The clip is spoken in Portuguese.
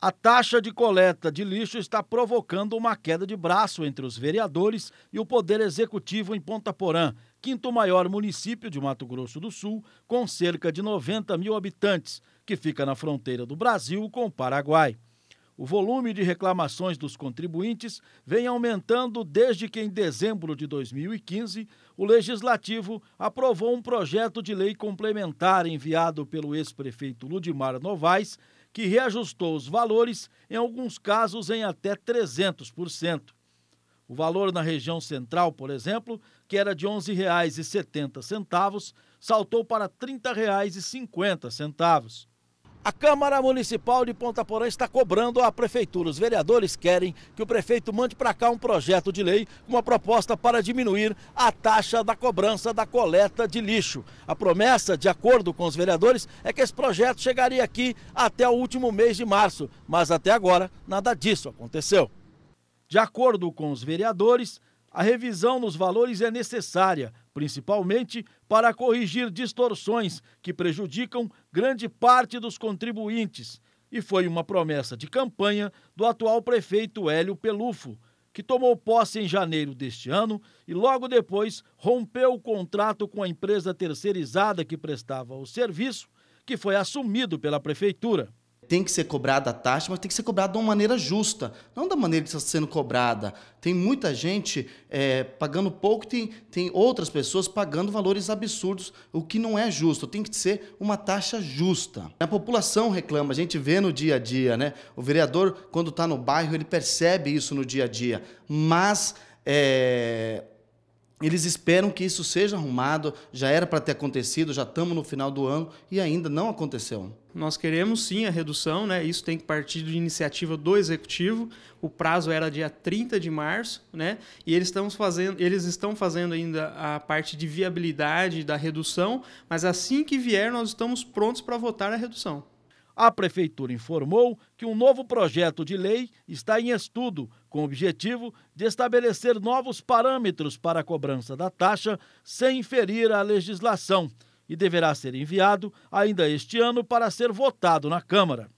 A taxa de coleta de lixo está provocando uma queda de braço entre os vereadores e o Poder Executivo em Ponta Porã, quinto maior município de Mato Grosso do Sul, com cerca de 90 mil habitantes, que fica na fronteira do Brasil com o Paraguai o volume de reclamações dos contribuintes vem aumentando desde que, em dezembro de 2015, o Legislativo aprovou um projeto de lei complementar enviado pelo ex-prefeito Ludimar Novaes, que reajustou os valores, em alguns casos em até 300%. O valor na região central, por exemplo, que era de R$ 11,70, saltou para R$ 30,50. A Câmara Municipal de Ponta Porã está cobrando a prefeitura. Os vereadores querem que o prefeito mande para cá um projeto de lei com uma proposta para diminuir a taxa da cobrança da coleta de lixo. A promessa, de acordo com os vereadores, é que esse projeto chegaria aqui até o último mês de março, mas até agora nada disso aconteceu. De acordo com os vereadores, a revisão nos valores é necessária principalmente para corrigir distorções que prejudicam grande parte dos contribuintes. E foi uma promessa de campanha do atual prefeito Hélio Pelufo, que tomou posse em janeiro deste ano e logo depois rompeu o contrato com a empresa terceirizada que prestava o serviço, que foi assumido pela prefeitura tem que ser cobrada a taxa, mas tem que ser cobrada de uma maneira justa, não da maneira que está sendo cobrada. Tem muita gente é, pagando pouco, tem, tem outras pessoas pagando valores absurdos, o que não é justo. Tem que ser uma taxa justa. A população reclama, a gente vê no dia a dia, né? O vereador, quando está no bairro, ele percebe isso no dia a dia, mas. É eles esperam que isso seja arrumado, já era para ter acontecido, já estamos no final do ano e ainda não aconteceu. Nós queremos sim a redução, né? Isso tem que partir de iniciativa do executivo. O prazo era dia 30 de março, né? E eles estamos fazendo, eles estão fazendo ainda a parte de viabilidade da redução, mas assim que vier nós estamos prontos para votar a redução. A Prefeitura informou que um novo projeto de lei está em estudo, com o objetivo de estabelecer novos parâmetros para a cobrança da taxa sem ferir a legislação e deverá ser enviado ainda este ano para ser votado na Câmara.